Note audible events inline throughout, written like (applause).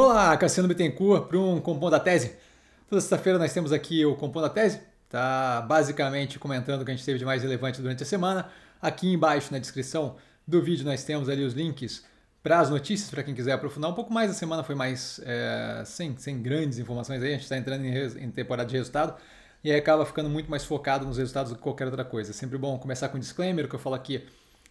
Olá, Cassiano Bittencourt para um Compondo da Tese. Toda sexta-feira nós temos aqui o Compondo da Tese, tá basicamente comentando o que a gente teve de mais relevante durante a semana. Aqui embaixo na descrição do vídeo nós temos ali os links para as notícias, para quem quiser aprofundar um pouco mais. A semana foi mais é, sem, sem grandes informações aí, a gente está entrando em, em temporada de resultado e aí acaba ficando muito mais focado nos resultados do que qualquer outra coisa. É sempre bom começar com um disclaimer, o que eu falo aqui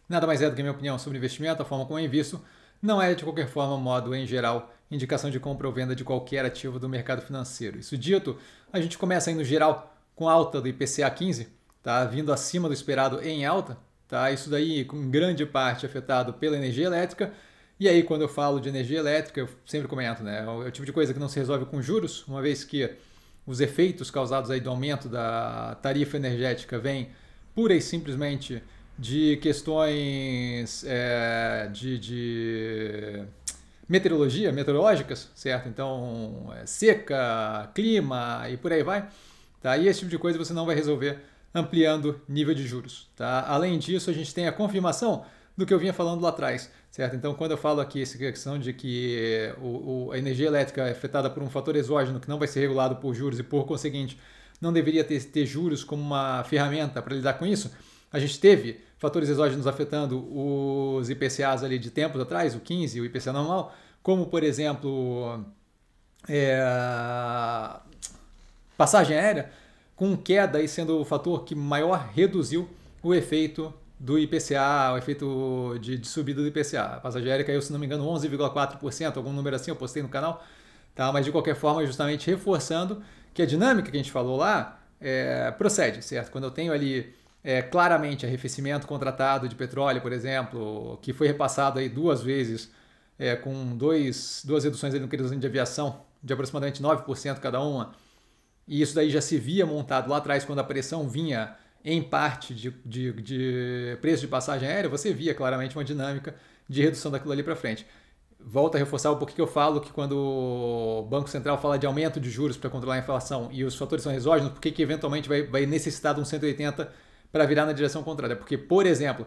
nada mais é do que a minha opinião sobre investimento, a forma como eu invisto não é, de qualquer forma, modo em geral, indicação de compra ou venda de qualquer ativo do mercado financeiro. Isso dito, a gente começa aí no geral com alta do IPCA 15, tá vindo acima do esperado em alta, tá? Isso daí com grande parte afetado pela energia elétrica. E aí quando eu falo de energia elétrica, eu sempre comento, né? É o é tipo de coisa que não se resolve com juros, uma vez que os efeitos causados aí do aumento da tarifa energética vêm pura e simplesmente de questões é, de, de, meteorologia, meteorológicas, certo? Então, é, seca, clima e por aí vai. Tá? E esse tipo de coisa você não vai resolver ampliando nível de juros. Tá? Além disso, a gente tem a confirmação do que eu vinha falando lá atrás, certo? Então, quando eu falo aqui essa questão de que o, o, a energia elétrica é afetada por um fator exógeno que não vai ser regulado por juros e, por conseguinte, não deveria ter, ter juros como uma ferramenta para lidar com isso, a gente teve fatores exógenos afetando os IPCAs ali de tempos atrás, o 15, o IPCA normal, como por exemplo é, passagem aérea, com queda e sendo o fator que maior reduziu o efeito do IPCA, o efeito de, de subida do IPCA. A passagem aérea caiu, se não me engano, 11,4%, algum número assim, eu postei no canal, tá? mas de qualquer forma, justamente reforçando que a dinâmica que a gente falou lá é, procede, certo? Quando eu tenho ali é, claramente arrefecimento contratado de petróleo, por exemplo, que foi repassado aí duas vezes, é, com dois, duas reduções no querosene de aviação, de aproximadamente 9% cada uma. E isso daí já se via montado lá atrás, quando a pressão vinha em parte de, de, de preço de passagem aérea, você via claramente uma dinâmica de redução daquilo ali para frente. Volto a reforçar o porquê que eu falo que quando o Banco Central fala de aumento de juros para controlar a inflação e os fatores são exógenos, porque que eventualmente vai, vai necessitar de um 180 para virar na direção contrária. Porque, por exemplo,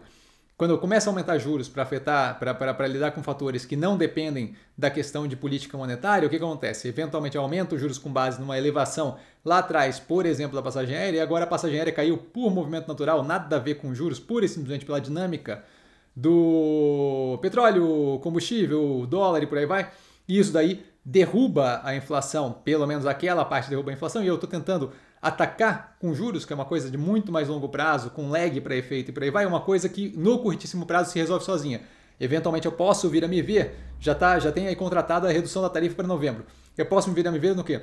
quando começa a aumentar juros para afetar, para lidar com fatores que não dependem da questão de política monetária, o que, que acontece? Eventualmente aumenta os juros com base numa elevação lá atrás, por exemplo, da passagem aérea, e agora a passagem aérea caiu por movimento natural, nada a ver com juros, pura e simplesmente pela dinâmica do petróleo, combustível, dólar e por aí vai. E isso daí derruba a inflação, pelo menos aquela parte derruba a inflação, e eu estou tentando atacar com juros, que é uma coisa de muito mais longo prazo, com lag para efeito e por aí vai, é uma coisa que no curtíssimo prazo se resolve sozinha. Eventualmente eu posso vir a me ver, já, tá, já tem aí contratado a redução da tarifa para novembro. Eu posso vir a me ver no quê?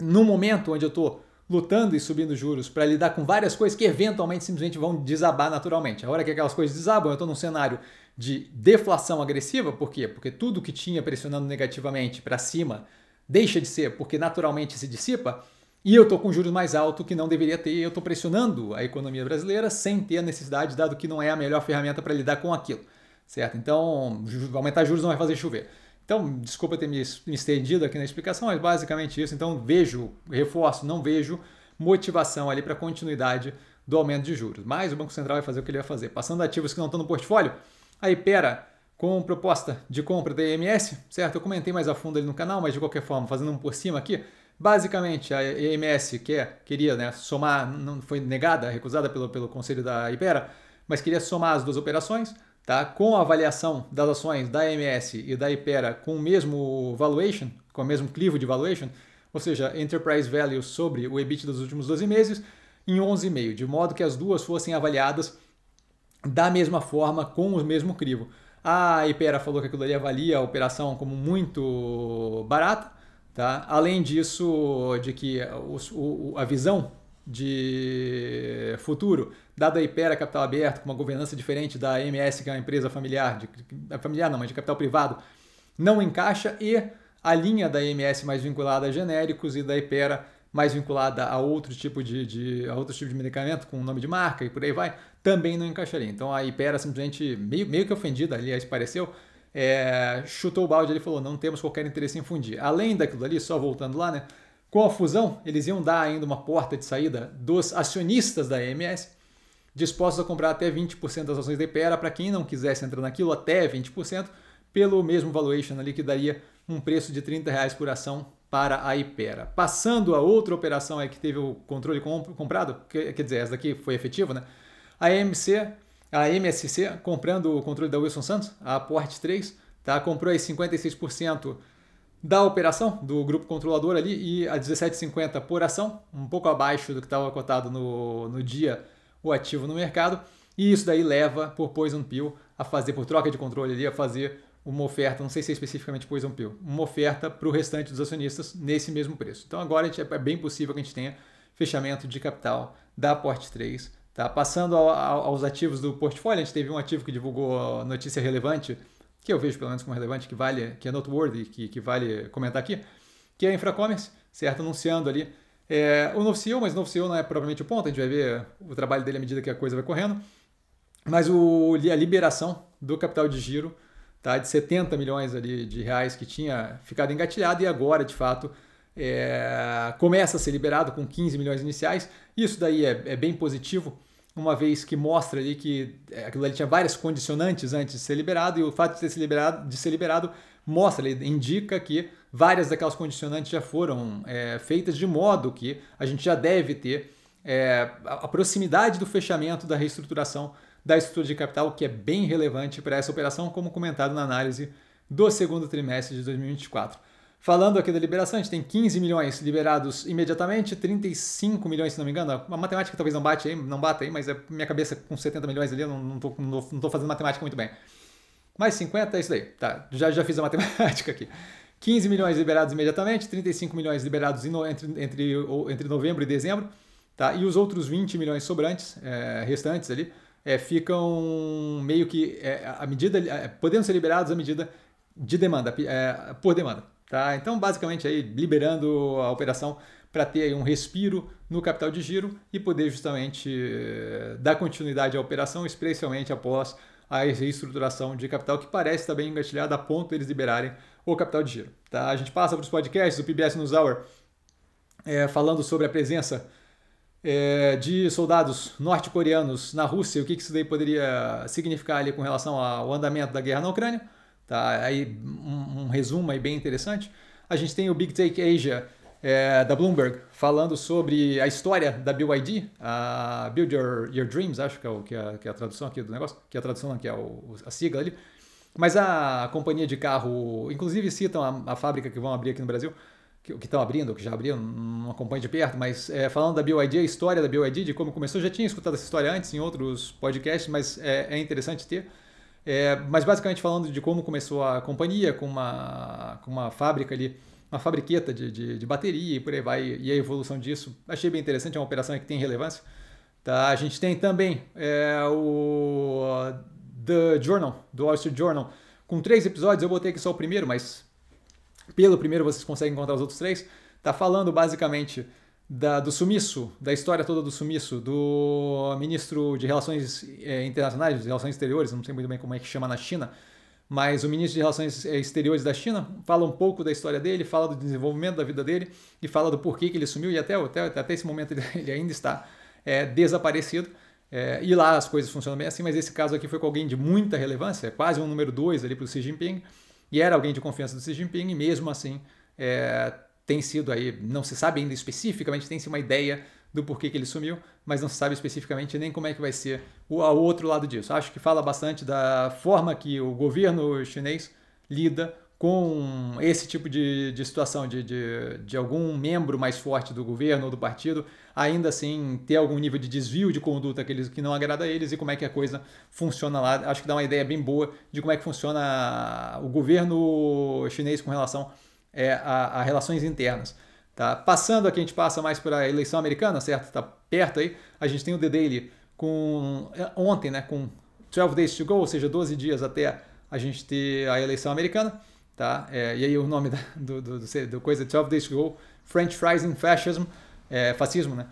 No momento onde eu estou lutando e subindo juros para lidar com várias coisas que eventualmente simplesmente vão desabar naturalmente. A hora que aquelas coisas desabam, eu estou num cenário de deflação agressiva, por quê? Porque tudo que tinha pressionando negativamente para cima deixa de ser, porque naturalmente se dissipa. E eu estou com juros mais alto que não deveria ter, eu estou pressionando a economia brasileira sem ter a necessidade, dado que não é a melhor ferramenta para lidar com aquilo, certo? Então, aumentar juros não vai fazer chover. Então, desculpa ter me estendido aqui na explicação, mas basicamente isso. Então, vejo, reforço, não vejo motivação ali para continuidade do aumento de juros. Mas o Banco Central vai fazer o que ele vai fazer. Passando ativos que não estão no portfólio, aí pera, com proposta de compra da EMS, certo? Eu comentei mais a fundo ali no canal, mas de qualquer forma, fazendo um por cima aqui, basicamente a EMS quer, é, queria né, somar, não foi negada, recusada pelo, pelo conselho da Ibera, mas queria somar as duas operações, tá? com a avaliação das ações da EMS e da Ibera com o mesmo valuation, com o mesmo clivo de valuation, ou seja, Enterprise Value sobre o EBIT dos últimos 12 meses, em 11,5, de modo que as duas fossem avaliadas da mesma forma, com o mesmo crivo. A Ipera falou que aquilo ali avalia a operação como muito barata. Tá? Além disso, de que o, o, a visão de futuro, dada a Ipera Capital Aberto, com uma governança diferente da MS, que é uma empresa familiar, de, é familiar não, mas de capital privado, não encaixa, e a linha da MS mais vinculada a genéricos e da Ipera mais vinculada a outro tipo de, de, a outro tipo de medicamento com nome de marca e por aí vai, também não encaixaria. Então a Ipera simplesmente, meio, meio que ofendida, aliás, pareceu, é, chutou o balde e falou: não temos qualquer interesse em fundir. Além daquilo ali, só voltando lá, né? Com a fusão, eles iam dar ainda uma porta de saída dos acionistas da MS, dispostos a comprar até 20% das ações da Ipera, para quem não quisesse entrar naquilo, até 20%, pelo mesmo valuation ali, que daria um preço de 30 reais por ação para a Ipera. Passando a outra operação aí que teve o controle comp comprado, que, quer dizer, essa daqui foi efetiva, né? A MC, a MSC, comprando o controle da Wilson Santos, a Port 3, tá? comprou aí 56% da operação do grupo controlador ali e a 17,50 por ação, um pouco abaixo do que estava cotado no, no dia o ativo no mercado. E isso daí leva por Poison Pill a fazer, por troca de controle ali, a fazer uma oferta, não sei se é especificamente Poison Pill, uma oferta para o restante dos acionistas nesse mesmo preço. Então agora é bem possível que a gente tenha fechamento de capital da Porte 3. Tá? Passando ao, ao, aos ativos do portfólio, a gente teve um ativo que divulgou notícia relevante, que eu vejo pelo menos como relevante, que vale, que é noteworthy, que, que vale comentar aqui, que é a Infracommerce, certo? Anunciando ali é, o novo CEO, mas o novo CEO não é provavelmente o ponto, a gente vai ver o trabalho dele à medida que a coisa vai correndo. Mas o, a liberação do capital de giro tá? de 70 milhões ali de reais que tinha ficado engatilhado e agora, de fato, é, começa a ser liberado com 15 milhões iniciais. Isso daí é, é, bem positivo, uma vez que mostra ali que é, aquilo ali tinha várias condicionantes antes de ser liberado, e o fato de, ser liberado, de ser liberado mostra, ali indica que várias daquelas condicionantes já foram é, feitas de modo que a gente já deve ter é, a proximidade do fechamento da reestruturação da estrutura de capital, que é bem relevante para essa operação, como comentado na análise do segundo trimestre de 2024. Falando aqui da liberação, a gente tem 15 milhões liberados imediatamente, 35 milhões, se não me engano. A matemática talvez não bate aí, não bata aí, mas é minha cabeça com 70 milhões ali, eu não, não, tô, não, tô fazendo matemática muito bem. Mais 50 é isso aí, Tá, já, já fiz a (laughs) matemática aqui. 15 milhões liberados imediatamente, 35 milhões liberados entre, entre, entre novembro e dezembro, tá? E os outros 20 milhões sobrantes, é, restantes ali, é, ficam meio que é, medida é, podendo ser liberados à medida de demanda, é, por demanda. Tá? Então, basicamente, aí, liberando a operação para ter um respiro no capital de giro e poder justamente eh, dar continuidade à operação, especialmente após a reestruturação de capital que parece estar tá bem engatilhada a ponto deles eles liberarem o capital de giro. Tá? A gente passa para os podcasts, o PBS News Hour, é, falando sobre a presença é, de soldados norte-coreanos na Rússia, o que, que isso daí poderia significar ali com relação ao andamento da guerra na Ucrânia. Tá, aí um, um resumo aí bem interessante. A gente tem o Big Take Asia é, da Bloomberg falando sobre a história da BYD, a Build Your, Your Dreams, acho que é, o, que, é, que é a tradução aqui do negócio, que é a tradução, aqui é o, a sigla ali. Mas a companhia de carro, inclusive citam a, a fábrica que vão abrir aqui no Brasil, que estão abrindo, que já abriram, não acompanho de perto, mas é, falando da BYD, a história da BYD, de como começou, já tinha escutado essa história antes em outros podcasts, mas é, é interessante ter. É, mas basicamente falando de como começou a companhia, com uma, com uma fábrica ali, uma fabriqueta de, de, de bateria e por aí vai, e a evolução disso. Achei bem interessante, é uma operação que tem relevância. Tá? A gente tem também é, o The Journal, do Wall Street Journal, com três episódios, eu botei aqui só o primeiro, mas pelo primeiro vocês conseguem encontrar os outros três. Tá falando basicamente da, do sumiço, da história toda do sumiço, do ministro de Relações é, Internacionais, de Relações Exteriores, não sei muito bem como é que chama na China, mas o ministro de Relações eh, Exteriores da China fala um pouco da história dele, fala do desenvolvimento da vida dele e fala do porquê que ele sumiu e até, até, até esse momento ele (laughs) ainda está é, desaparecido. É, e lá as coisas funcionam bem assim, mas esse caso aqui foi com alguém de muita relevância, quase um número dois ali para o Xi Jinping, e era alguém de confiança do Xi Jinping, e mesmo assim é, tem sido aí, não se sabe ainda especificamente, tem-se uma ideia do porquê que ele sumiu, mas não se sabe especificamente nem como é que vai ser o outro lado disso. Acho que fala bastante da forma que o governo chinês lida com esse tipo de, de situação de, de, de, algum membro mais forte do governo ou do partido, ainda assim ter algum nível de desvio de conduta que, eles, que não agrada a eles e como é que a coisa funciona lá. Acho que dá uma ideia bem boa de como é que funciona o governo chinês com relação é, a, a, relações internas. Tá? Passando aqui, a gente passa mais para a eleição americana, certo? Está perto aí. A gente tem o The Daily com, é, ontem, né, com 12 days to go, ou seja, 12 dias até a gente ter a eleição americana tá? É, e aí o nome (laughs) da, do, do, do, do coisa, 12 Days to Go, French Fries in Fascism, é, fascismo, né?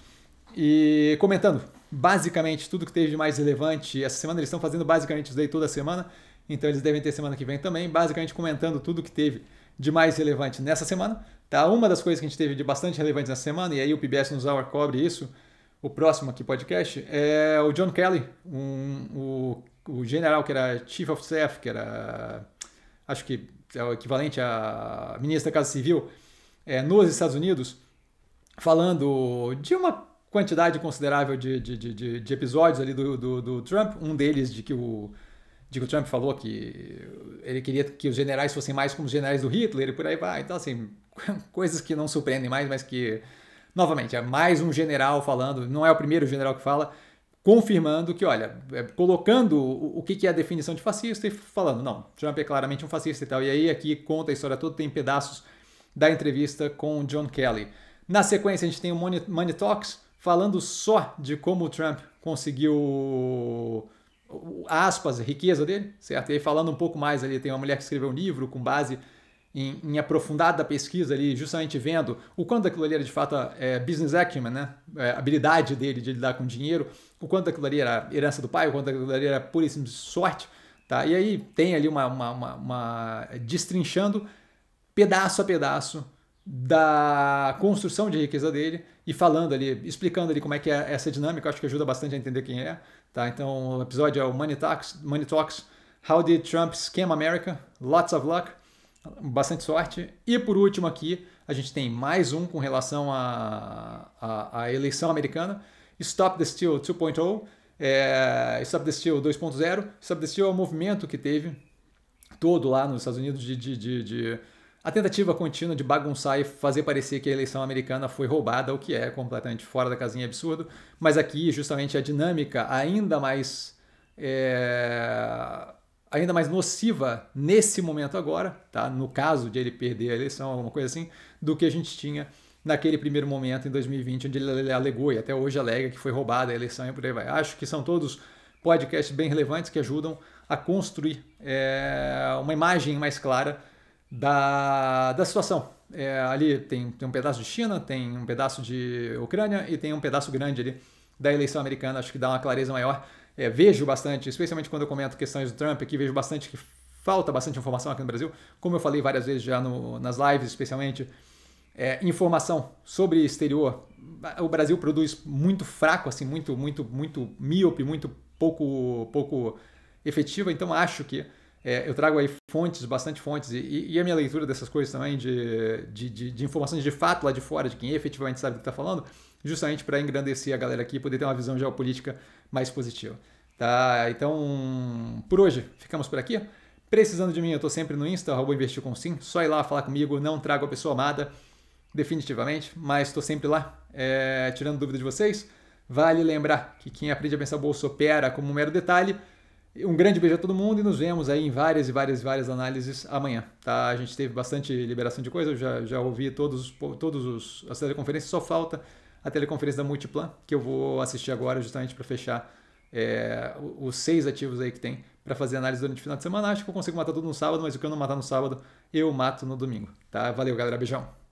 E comentando basicamente tudo que teve de mais relevante essa semana, eles estão fazendo basicamente isso daí toda semana, então eles devem ter semana que vem também, basicamente comentando tudo que teve de mais relevante nessa semana, tá? Uma das coisas que a gente teve de bastante relevante nessa semana, e aí o PBS nos Hour cobre isso, o próximo aqui podcast, é o John Kelly, um, o, o general que era Chief of Staff, que era, acho que é o equivalente à ministra da Casa Civil é, nos Estados Unidos, falando de uma quantidade considerável de, de, de, de episódios ali do, do, do, Trump, um deles de que o de que o Trump falou que ele queria que os generais fossem mais como os generais do Hitler e por aí vai. Então, assim, (laughs) coisas que não surpreendem mais, mas que, novamente, é mais um general falando, não é o primeiro general que fala, confirmando que, olha, é, colocando o, que, é a definição de fascista e falando, não, Trump é claramente um fascista e tal. E aí aqui conta a história toda, tem pedaços da entrevista com John Kelly. Na sequência, a gente tem o Money, Talks falando só de como o Trump conseguiu aspas, riqueza dele, certo? E aí falando um pouco mais ali, tem uma mulher que escreveu um livro com base em, em pesquisa ali, justamente vendo o quanto aquilo ali era de fato é, business acumen, né? É, habilidade dele de lidar com dinheiro, o quanto aquilo ali era herança do pai, o quanto aquilo ali era pura e simples sorte. Tá? E aí tem ali uma, uma, uma, uma é, destrinchando pedaço a pedaço da construção de riqueza dele e falando ali, explicando ali como é que é essa dinâmica, acho que ajuda bastante a entender quem é, tá? Então, o episódio é o Money Talks, Money Talks How Did Trump Scam America? Lots of Luck bastante sorte. E por último aqui, a gente tem mais um com relação à eleição americana, Stop the Steal 2.0, é, Stop the Steal 2.0. Stop the Steal é o movimento que teve todo lá nos Estados Unidos de, de, de, de a tentativa contínua de bagunçar e fazer parecer que a eleição americana foi roubada, o que é completamente fora da casinha é absurdo, mas aqui justamente a dinâmica ainda mais é, ainda mais nociva nesse momento agora, tá? no caso de ele perder a eleição, alguma coisa assim, do que a gente tinha naquele primeiro momento em 2020, onde ele alegou e até hoje alega que foi roubada a eleição e por aí vai. Acho que são todos podcasts bem relevantes que ajudam a construir é, uma imagem mais clara da, da situação. É, ali tem, tem um pedaço de China, tem um pedaço de Ucrânia e tem um pedaço grande ali da eleição americana. Acho que dá uma clareza maior é, vejo bastante, especialmente quando eu comento questões do Trump, que vejo bastante que falta bastante informação aqui no Brasil, como eu falei várias vezes já no, nas lives, especialmente, é, informação sobre exterior. O Brasil produz muito fraco, assim, muito, muito, muito míope, muito pouco, pouco efetiva. Então acho que é, eu trago aí fontes, bastante fontes, e, e, a minha leitura dessas coisas também, de, de, de, de informações de fato lá de fora, de quem efetivamente sabe o que está falando, justamente para engrandecer a galera aqui, poder ter uma visão geopolítica mais positiva. Tá? Então, por hoje, ficamos por aqui. Precisando de mim, eu estou sempre no Insta, arroba investir com sim. Só ir lá falar comigo, não trago a pessoa amada, definitivamente, mas estou sempre lá, é, tirando dúvida de vocês. Vale lembrar que quem aprende a pensar bolsa opera como um mero detalhe. Um grande beijo a todo mundo e nos vemos aí em várias e várias várias análises amanhã. Tá? A gente teve bastante liberação de coisa, eu já, já ouvi todos, todos os, as teleconferências, só falta a teleconferência da Multiplan, que eu vou assistir agora justamente para fechar é, os seis ativos aí que tem para fazer análise durante o final de semana. Acho que eu consigo matar tudo no sábado, mas o que eu não matar no sábado, eu mato no domingo. Tá? Valeu, galera. Beijão.